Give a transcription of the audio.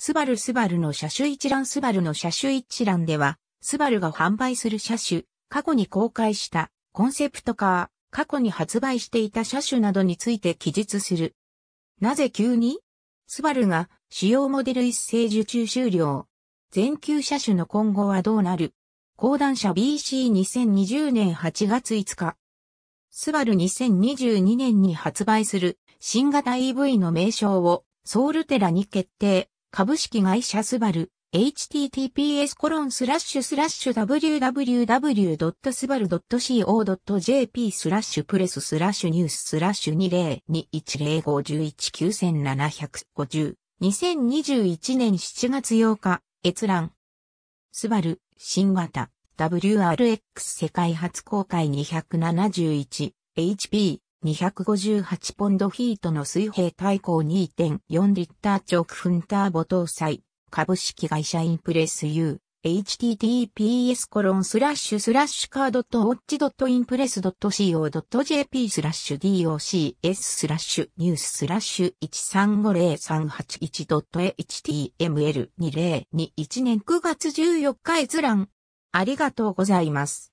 スバルスバルの車種一覧スバルの車種一覧では、スバルが販売する車種、過去に公開したコンセプトカー、過去に発売していた車種などについて記述する。なぜ急にスバルが主要モデル一斉受注終了。全球車種の今後はどうなる講談社 BC2020 年8月5日。スバル2022年に発売する新型 EV の名称をソウルテラに決定。株式会社スバル、https コロンスラッシュスラッシュ www.sbaru.co.jp スラッシュプレススラッシュニューススラッシュ2 0 2 1 0 5 1 9 7 5 0 2021年7月8日閲覧スバル新型 WRX 世界初公開 271HP 258ポンドフィートの水平対向2.4リッター直噴ターボ搭載、株式会社インプレス U、https コロンスラッシュスラッシュカードとウォッチドットインプレスドット CO.jp スラッシュ DOCS スラッシュニューススラッシュ 1350381.html2021 年9月14日閲覧。ありがとうございます。